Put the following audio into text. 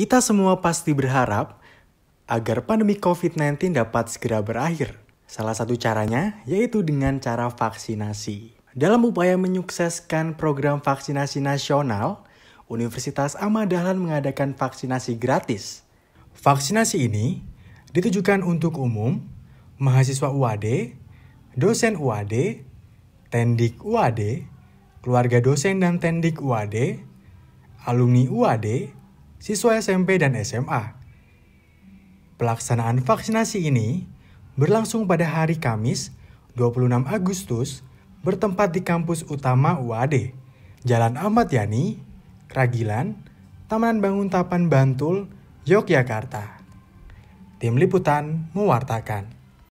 Kita semua pasti berharap agar pandemi COVID-19 dapat segera berakhir. Salah satu caranya yaitu dengan cara vaksinasi. Dalam upaya menyukseskan program vaksinasi nasional, Universitas Ahmad Dahlan mengadakan vaksinasi gratis. Vaksinasi ini ditujukan untuk umum, mahasiswa UAD, dosen UAD, tendik UAD, keluarga dosen dan tendik UAD, alumni UAD, siswa SMP dan SMA. Pelaksanaan vaksinasi ini berlangsung pada hari Kamis 26 Agustus bertempat di kampus utama UAD, Jalan Ahmad Yani, Ragilan, Taman Bangun Tapan Bantul, Yogyakarta. Tim Liputan mewartakan.